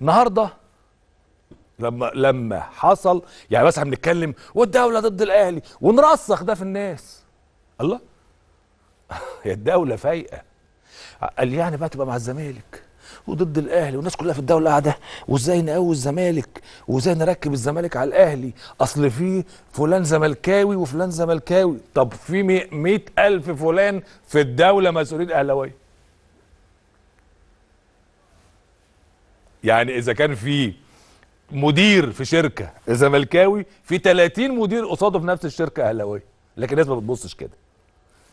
النهارده لما لما حصل يعني مثلا بنتكلم والدوله ضد الاهلي ونرسخ ده في الناس الله يا الدوله فايقه قال يعني بقى تبقى مع الزمالك وضد الاهلي والناس كلها في الدوله قاعده وازاي نقوي الزمالك وازاي نركب الزمالك على الاهلي اصل في فلان زملكاوي وفلان زملكاوي طب في 100000 فلان في الدوله مسؤولين اهلاويه يعني اذا كان في مدير في شركه زملكاوي في 30 مدير قصاده في نفس الشركه اهلاويه لكن الناس ما بتبصش كده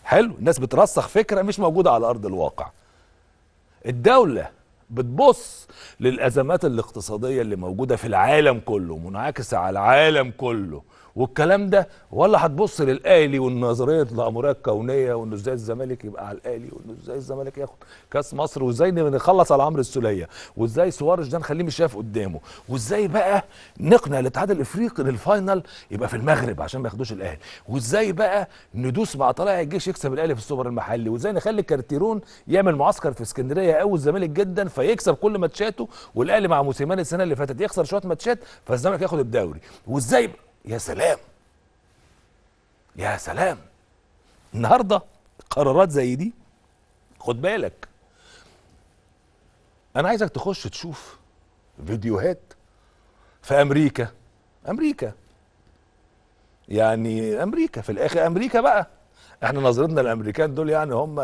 حلو الناس بترسخ فكره مش موجوده على ارض الواقع الدوله بتبص للازمات الاقتصاديه اللي موجوده في العالم كله منعكسه على العالم كله والكلام ده ولا هتبص للاهلي والنظريه الاموريه الكونيه وان ازاي الزمالك يبقى على الاهلي وان ازاي الزمالك ياخد كاس مصر وازاي نخلص على عمرو السوليه وازاي سوارش ده نخليه مش شايف قدامه وازاي بقى نقنع الاتحاد الافريقي للفاينل يبقى في المغرب عشان ما ياخدوش الاهلي وازاي بقى ندوس مع طلائع الجيش يكسب الاهلي في السوبر المحلي وازاي نخلي كارتيرون يعمل معسكر في اسكندريه قوي الزمالك جدا فيكسب كل ماتشاته والاهلي مع موسيماني السنه اللي فاتت يخسر شويه ماتشات فالزمالك ياخد الدوري وازاي يا سلام يا سلام النهارده قرارات زي دي خد بالك انا عايزك تخش تشوف فيديوهات في امريكا امريكا يعني امريكا في الاخر امريكا بقى احنا نظرتنا الامريكان دول يعني هم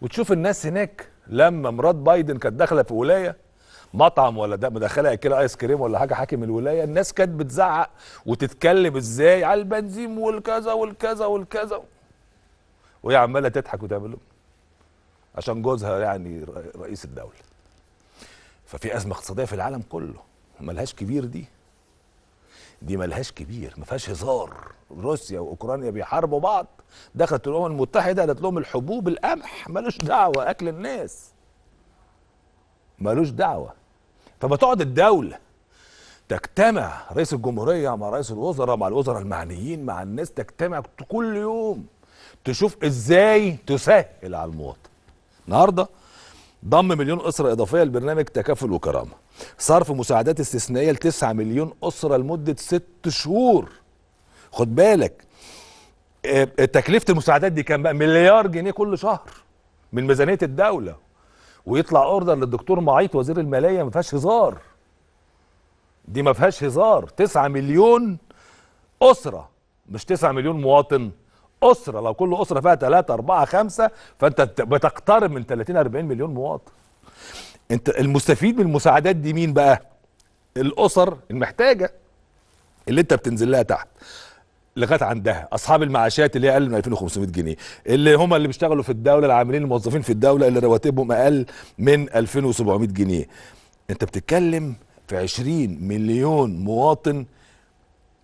وتشوف الناس هناك لما مرات بايدن كانت داخله في ولايه مطعم ولا ده مدخله ياكل ايس كريم ولا حاجه حاكم الولايه الناس كانت بتزعق وتتكلم ازاي على البنزين والكذا والكذا والكذا وهي عماله تضحك وتعمل عشان جوزها يعني رئيس الدوله ففي ازمه اقتصاديه في العالم كله ملهاش كبير دي دي ملهاش كبير ما فيهاش هزار روسيا واوكرانيا بيحاربوا بعض دخلت الامم المتحده قالت لهم الحبوب القمح ملوش دعوه اكل الناس ملوش دعوه طب تقعد الدوله تجتمع رئيس الجمهوريه مع رئيس الوزراء مع الوزراء المعنيين مع الناس تجتمع كل يوم تشوف ازاي تسهل على المواطن النهارده ضم مليون اسره اضافيه لبرنامج تكافل وكرامه صرف مساعدات استثنائيه ل 9 مليون اسره لمده ست شهور خد بالك آه، تكلفه المساعدات دي كام بقى مليار جنيه كل شهر من ميزانيه الدوله ويطلع اوردر للدكتور معيط وزير الماليه ما فيهاش هزار دي ما فيهاش هزار 9 مليون اسره مش 9 مليون مواطن اسره لو كل اسره فيها 3 4 5 فانت بتقترب من 30 40 مليون مواطن انت المستفيد من المساعدات دي مين بقى الاسر المحتاجه اللي انت بتنزل لها تحت لغايه عندها اصحاب المعاشات اللي هي اقل من 2500 جنيه اللي هم اللي بيشتغلوا في الدوله العاملين الموظفين في الدوله اللي رواتبهم اقل من 2700 جنيه انت بتتكلم في 20 مليون مواطن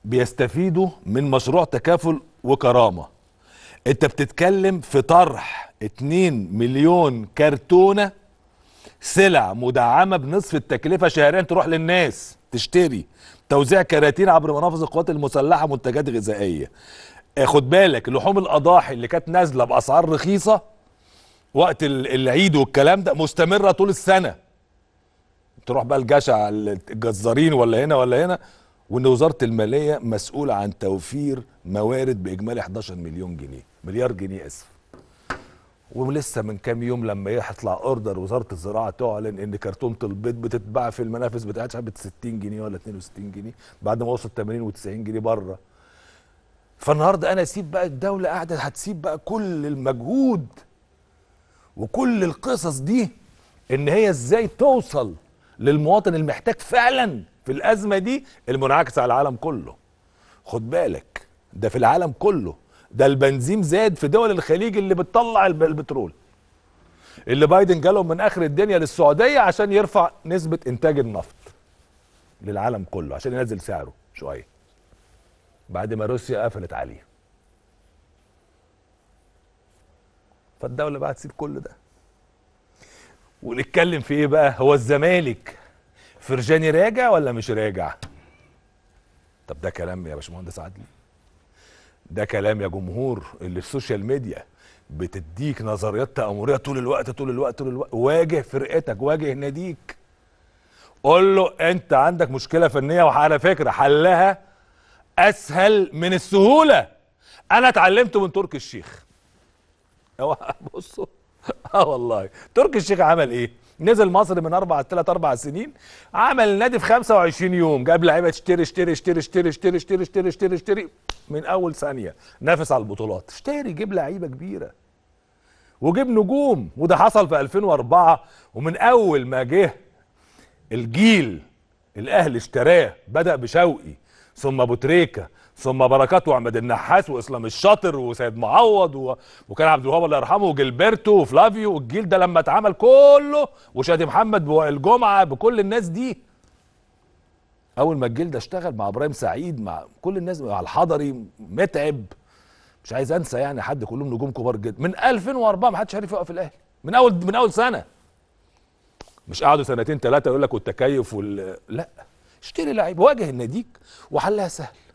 بيستفيدوا من مشروع تكافل وكرامه انت بتتكلم في طرح 2 مليون كرتونه سلع مدعمه بنصف التكلفه شهريا تروح للناس تشتري توزيع كراتين عبر منافذ القوات المسلحه منتجات غذائيه آه، خد بالك لحوم الاضاحي اللي كانت نازله باسعار رخيصه وقت العيد والكلام ده مستمره طول السنه تروح بقى الجشع الجزارين ولا هنا ولا هنا وان وزاره الماليه مسؤوله عن توفير موارد باجمالي 11 مليون جنيه مليار جنيه اسف ولسه من كام يوم لما يطلع اوردر وزاره الزراعه تعلن ان كرتونه البيض بتتباع في المنافس بتاعتها ب 60 جنيه ولا 62 جنيه بعد ما وصل 80 و90 جنيه بره فالنهارده انا اسيب بقى الدوله قاعده هتسيب بقى كل المجهود وكل القصص دي ان هي ازاي توصل للمواطن المحتاج فعلا في الازمه دي المنعكس على العالم كله خد بالك ده في العالم كله ده البنزين زاد في دول الخليج اللي بتطلع البترول اللي بايدن جالهم من اخر الدنيا للسعوديه عشان يرفع نسبه انتاج النفط للعالم كله عشان ينزل سعره شويه بعد ما روسيا قفلت عليه فالدوله بقى تسيب كل ده ونتكلم في ايه بقى هو الزمالك فرجاني راجع ولا مش راجع طب ده كلام يا باشمهندس عدلي ده كلام يا جمهور اللي السوشيال ميديا بتديك نظريات تامريه طول الوقت طول الوقت طول الوقت واجه فرقتك واجه ناديك قول له انت عندك مشكله فنيه وعلى فكره حلها اسهل من السهوله انا اتعلمت من تركي الشيخ اوعى بصوا اه والله تركي الشيخ عمل ايه نزل مصر من اربع ثلاث اربع سنين عمل نادي في 25 يوم جاب لعيبه تشتري اشتري اشتري اشتري اشتري اشتري اشتري اشتري اشتري من اول ثانيه نافس على البطولات اشتري جيب لعيبه كبيره وجيب نجوم وده حصل في 2004 ومن اول ما جه الجيل الاهلي اشتراه بدا بشوقي ثم ابو تريكه ثم بركات وعماد النحاس واسلام الشاطر وسيد معوض و... وكان عبد الوهاب الله يرحمه وجلبرتو وفلافيو والجيل ده لما اتعمل كله وشادي محمد بوائل جمعه بكل الناس دي اول ما الجيل ده اشتغل مع ابراهيم سعيد مع كل الناس مع الحضري متعب مش عايز انسى يعني حد كلهم نجوم كبار جدا من 2004 ما حدش عارف يقف الاهلي من اول من اول سنه مش قعدوا سنتين ثلاثه يقول لك والتكيف وال لا اشتري لعيب واجه الناديك وحلها سهل